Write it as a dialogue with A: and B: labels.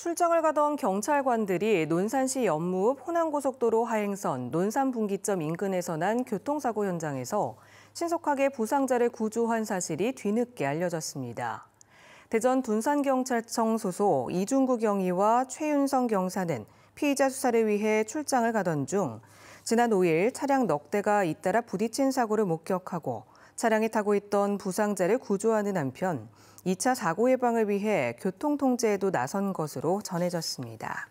A: 출장을 가던 경찰관들이 논산시 연무읍 호남고속도로 하행선 논산 분기점 인근에서 난 교통사고 현장에서 신속하게 부상자를 구조한 사실이 뒤늦게 알려졌습니다. 대전 둔산경찰청 소속 이중구 경위와 최윤성 경사는 피의자 수사를 위해 출장을 가던 중 지난 5일 차량 넉 대가 잇따라 부딪힌 사고를 목격하고 차량에 타고 있던 부상자를 구조하는 한편 2차 사고 예방을 위해 교통 통제에도 나선 것으로 전해졌습니다.